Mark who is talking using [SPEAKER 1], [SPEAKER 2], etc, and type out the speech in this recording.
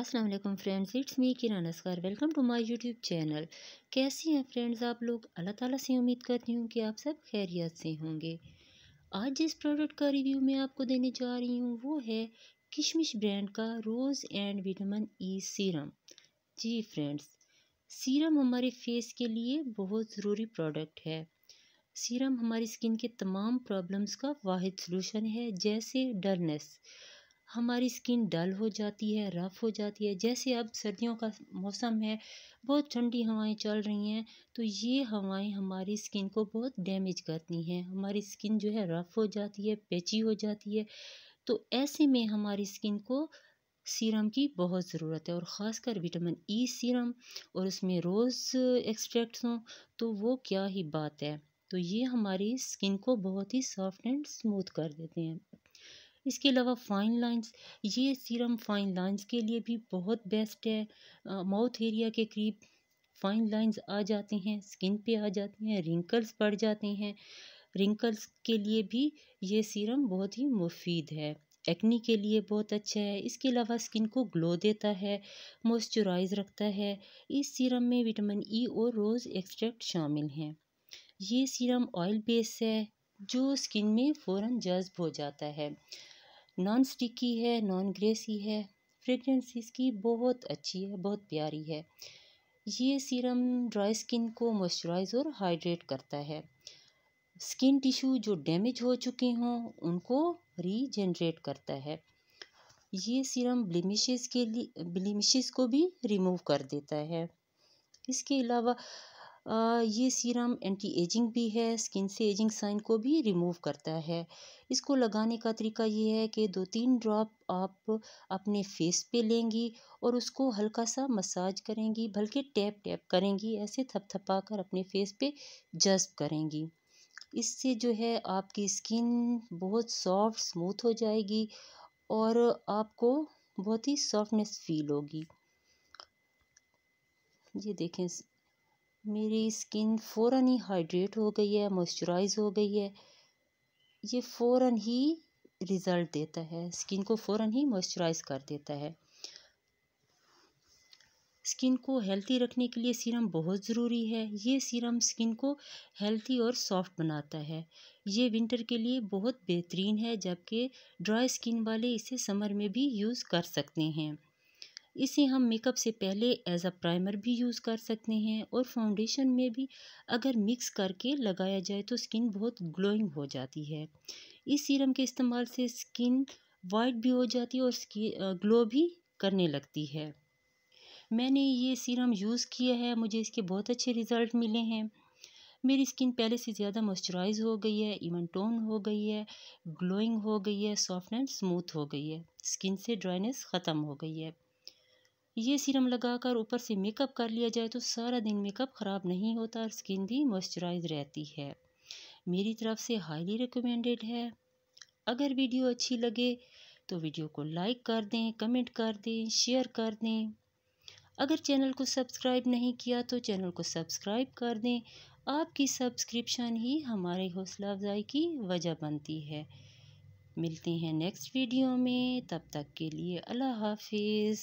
[SPEAKER 1] अस्सलाम वालेकुम friends it's me Kiran Asghar welcome to my YouTube channel कैसी हैं फ्रेंड्स आप लोग अल्लाह ताला से उम्मीद करती हूँ कि आप सब खैरियत से होंगे आज जिस प्रोडक्ट का रिव्यू मैं आपको देने जा रही हूँ वो है किशमिश ब्रांड का rose and vitamin E serum जी फ्रेंड्स सीरम हमारे फेस के लिए बहुत ज़रूरी प्रोडक्ट है सीरम हमारी स्किन के तमाम प्रॉब्लम्स का वाद सलूशन है जैसे डरनेस हमारी स्किन डल हो जाती है रफ़ हो जाती है जैसे अब सर्दियों का मौसम है बहुत ठंडी हवाएं चल रही हैं तो ये हवाएं हमारी स्किन को बहुत डैमेज करती हैं हमारी स्किन जो है रफ़ हो जाती है पेची हो जाती है तो ऐसे में हमारी स्किन को सीरम की बहुत ज़रूरत है और ख़ासकर विटामिन ई सीरम और उसमें रोज़ एक्सट्रैक्ट हों तो वो क्या ही बात है तो ये हमारी स्किन को बहुत ही सॉफ्ट एंड स्मूथ कर देते हैं इसके अलावा फ़ाइन लाइंस ये सीरम फ़ाइन लाइंस के लिए भी बहुत बेस्ट है माउथ एरिया के करीब फ़ाइन लाइंस आ जाते हैं स्किन पे आ जाते हैं रिंकल्स पड़ जाते हैं रिंकल्स के लिए भी ये सीरम बहुत ही मुफीद है एक्नी के लिए बहुत अच्छा है इसके अलावा स्किन को ग्लो देता है मॉइस्चराइज रखता है इस सीरम में विटामिन ई e और रोज़ एक्सट्रैक्ट शामिल हैं ये सीरम ऑयल बेस है जो स्किन में फ़ौरन जज्ब हो जाता है नॉन स्टिकी है नॉन ग्रेसी है फ्रेगरेंस इसकी बहुत अच्छी है बहुत प्यारी है ये सीरम ड्राई स्किन को मॉइस्चराइज और हाइड्रेट करता है स्किन टिश्यू जो डैमेज हो चुके हों उनको रीजनरेट करता है ये सीरम ब्लीमिश के लिए ब्लीमिश को भी रिमूव कर देता है इसके अलावा ये सीरम एंटी एजिंग भी है स्किन से एजिंग साइन को भी रिमूव करता है इसको लगाने का तरीका ये है कि दो तीन ड्रॉप आप अपने फेस पे लेंगी और उसको हल्का सा मसाज करेंगी बल्कि टैप टैप करेंगी ऐसे थपथपा कर अपने फेस पे जज्ब करेंगी इससे जो है आपकी स्किन बहुत सॉफ्ट स्मूथ हो जाएगी और आपको बहुत ही सॉफ्टनेस फील होगी ये देखें मेरी स्किन फ़ौर ही हाइड्रेट हो गई है मॉइस्चराइज हो गई है ये फ़ौर ही रिज़ल्ट देता है स्किन को फ़ौर ही मॉइस्चराइज कर देता है स्किन को हेल्थी रखने के लिए सीरम बहुत ज़रूरी है ये सीरम स्किन को हेल्थी और सॉफ्ट बनाता है ये विंटर के लिए बहुत बेहतरीन है जबकि ड्राई स्किन वाले इसे समर में भी यूज़ कर सकते हैं इसे हम मेकअप से पहले एज अ प्राइमर भी यूज़ कर सकते हैं और फाउंडेशन में भी अगर मिक्स करके लगाया जाए तो स्किन बहुत ग्लोइंग हो जाती है इस सीरम के इस्तेमाल से स्किन वाइट भी हो जाती है और ग्लो भी करने लगती है मैंने ये सीरम यूज़ किया है मुझे इसके बहुत अच्छे रिज़ल्ट मिले हैं मेरी स्किन पहले से ज़्यादा मॉइस्चराइज हो गई है इवन टोन हो गई है ग्लोइंग हो गई है सॉफ्ट एंड स्मूथ हो गई है स्किन से ड्राइनेस ख़त्म हो गई है ये सीरम लगाकर ऊपर से मेकअप कर लिया जाए तो सारा दिन मेकअप ख़राब नहीं होता और स्किन भी मॉइस्चराइज रहती है मेरी तरफ से हाईली रिकमेंडेड है अगर वीडियो अच्छी लगे तो वीडियो को लाइक कर दें कमेंट कर दें शेयर कर दें अगर चैनल को सब्सक्राइब नहीं किया तो चैनल को सब्सक्राइब कर दें आपकी सब्सक्रिप्शन ही हमारे हौसला अफजाई की वजह बनती है मिलते हैं नेक्स्ट वीडियो में तब तक के लिए अल्लाह हाफिज़